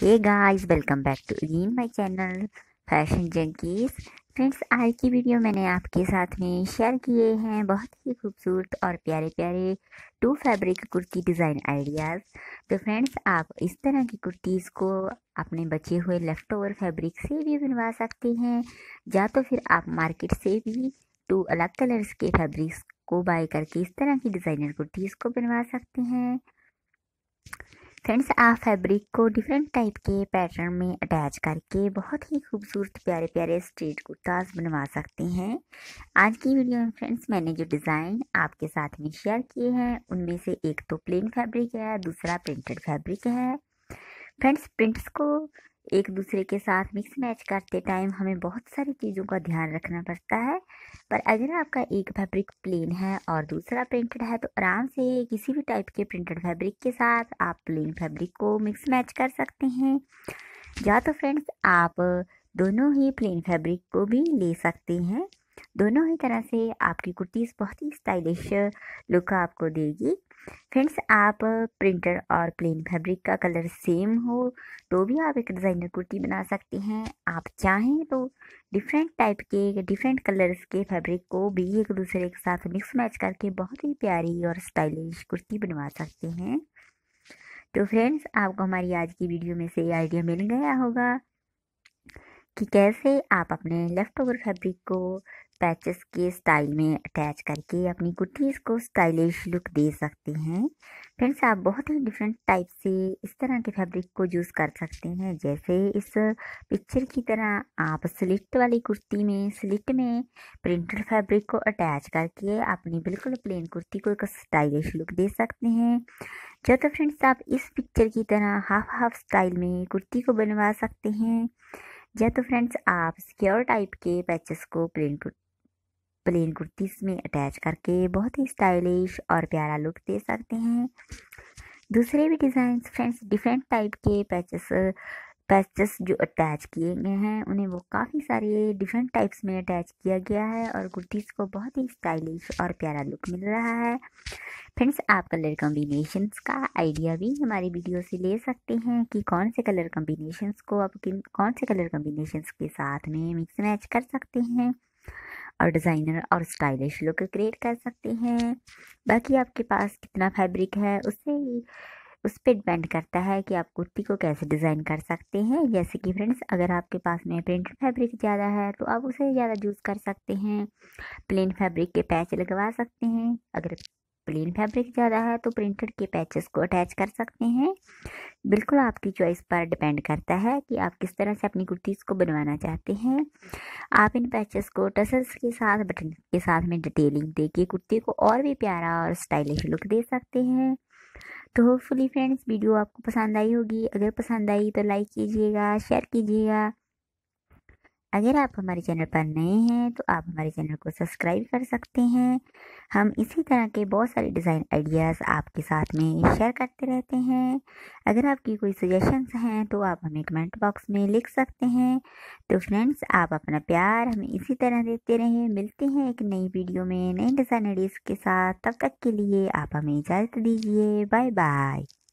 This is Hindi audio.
hey guys welcome back to again my channel fashion junkies friends आज की वीडियो मैंने आपके साथ में शेयर किए हैं बहुत ही खूबसूरत और प्यारे प्यारे two fabric kurti design ideas तो फ्रेंड्स आप इस तरह की कुर्तीज़ को अपने बचे हुए लेफ़्ट ओवर फैब्रिक से भी बनवा सकते हैं या तो फिर आप मार्केट से भी टू अलग कलर्स के फैब्रिक्स को बाय करके इस तरह की डिज़ाइनर कुर्तीज़ को बनवा सकते हैं फ्रेंड्स आप फैब्रिक को डिफरेंट टाइप के पैटर्न में अटैच करके बहुत ही खूबसूरत प्यारे प्यारे स्ट्रेट कुर्ताज बनवा सकते हैं आज की वीडियो में फ्रेंड्स मैंने जो डिज़ाइन आपके साथ में शेयर किए हैं उनमें से एक तो प्लेन फैब्रिक है दूसरा प्रिंटेड फैब्रिक है फ्रेंड्स प्रिंट्स को एक दूसरे के साथ मिक्स मैच करते टाइम हमें बहुत सारी चीज़ों का ध्यान रखना पड़ता है पर अगर आपका एक फैब्रिक प्लेन है और दूसरा प्रिंटेड है तो आराम से किसी भी टाइप के प्रिंटेड फैब्रिक के साथ आप प्लेन फैब्रिक को मिक्स मैच कर सकते हैं या तो फ्रेंड्स आप दोनों ही प्लेन फैब्रिक को भी ले सकते हैं दोनों ही तरह से आपकी कुर्तीज़ बहुत ही स्टाइलिश लुक आपको देगी फ्रेंड्स आप प्रिंटर और प्लेन फैब्रिक का कलर सेम हो तो भी आप एक डिज़ाइनर कुर्ती बना सकते हैं आप चाहें तो डिफरेंट टाइप के डिफरेंट कलर्स के फैब्रिक को भी एक दूसरे के साथ मिक्स मैच करके बहुत ही प्यारी और स्टाइलिश कुर्ती बनवा सकते हैं तो फ्रेंड्स आपको हमारी आज की वीडियो में से आइडिया मिल गया होगा कि कैसे आप अपने लेफ़्ट ओवर फैब्रिक को पैचेस के स्टाइल में अटैच करके अपनी गुटीज को स्टाइलिश लुक दे सकते हैं फ्रेंड्स आप बहुत ही डिफरेंट टाइप से इस तरह के फैब्रिक को यूज़ कर सकते हैं जैसे इस पिक्चर की तरह आप स्लिट वाली कुर्ती में स्लिट में प्रिंटेड फैब्रिक को अटैच करके अपनी बिल्कुल प्लेन कुर्ती को एक स्टाइलिश लुक दे सकते हैं या तो फ्रेंड्स आप इस पिक्चर की तरह हाफ हाफ स्टाइल में कुर्ती को बनवा सकते हैं या तो फ्रेंड्स आप स्क्योर टाइप के पैचेस को प्रिंट प्लेन कुर्तीस में अटैच करके बहुत ही स्टाइलिश और प्यारा लुक दे सकते हैं दूसरे भी डिज़ाइन फ्रेंड्स डिफरेंट टाइप के पैचेस पैचेस जो अटैच किए गए हैं उन्हें वो काफ़ी सारे डिफरेंट टाइप्स में अटैच किया गया है और कुर्तीस को बहुत ही स्टाइलिश और प्यारा लुक मिल रहा है फ्रेंड्स आप कलर कम्बिनेशन का आइडिया भी हमारी वीडियो से ले सकते हैं कि कौन से कलर कम्बिनेशंस को आप किन कौन से कलर कम्बिनेशंस के साथ में मिक्स मैच कर सकते हैं और डिज़ाइनर और स्टाइलिश लुक क्रिएट कर सकते हैं बाकी आपके पास कितना फैब्रिक है उससे उस पर डिपेंड करता है कि आप कुर्ती को कैसे डिज़ाइन कर सकते हैं जैसे कि फ्रेंड्स अगर आपके पास में प्रिंटेड फैब्रिक ज़्यादा है तो आप उसे ज़्यादा यूज़ कर सकते हैं प्लेन फैब्रिक के पैच लगवा सकते हैं अगर प्लेन फैब्रिक ज़्यादा है तो प्रिंटेड के पैचेस को अटैच कर सकते हैं बिल्कुल आपकी चॉइस पर डिपेंड करता है कि आप किस तरह से अपनी कुर्तीज़ को बनवाना चाहते हैं आप इन पैचेस को टसल्स के साथ बटन के साथ में डिटेलिंग दे के कुर्ती को और भी प्यारा और स्टाइलिश लुक दे सकते हैं तो होपफुली फ्रेंड्स वीडियो आपको पसंद आई होगी अगर पसंद आई तो लाइक कीजिएगा शेयर कीजिएगा अगर आप हमारे चैनल पर नए हैं तो आप हमारे चैनल को सब्सक्राइब कर सकते हैं हम इसी तरह के बहुत सारे डिज़ाइन आइडियाज़ आपके साथ में शेयर करते रहते हैं अगर आपकी कोई सजेशंस हैं तो आप हमें कमेंट बॉक्स में लिख सकते हैं तो फ्रेंड्स आप अपना प्यार हमें इसी तरह देते रहें मिलते हैं एक नई वीडियो में नए डिज़ाइन आइडियाज़ के साथ तब तक के लिए आप हमें इजाज़त दीजिए बाय बाय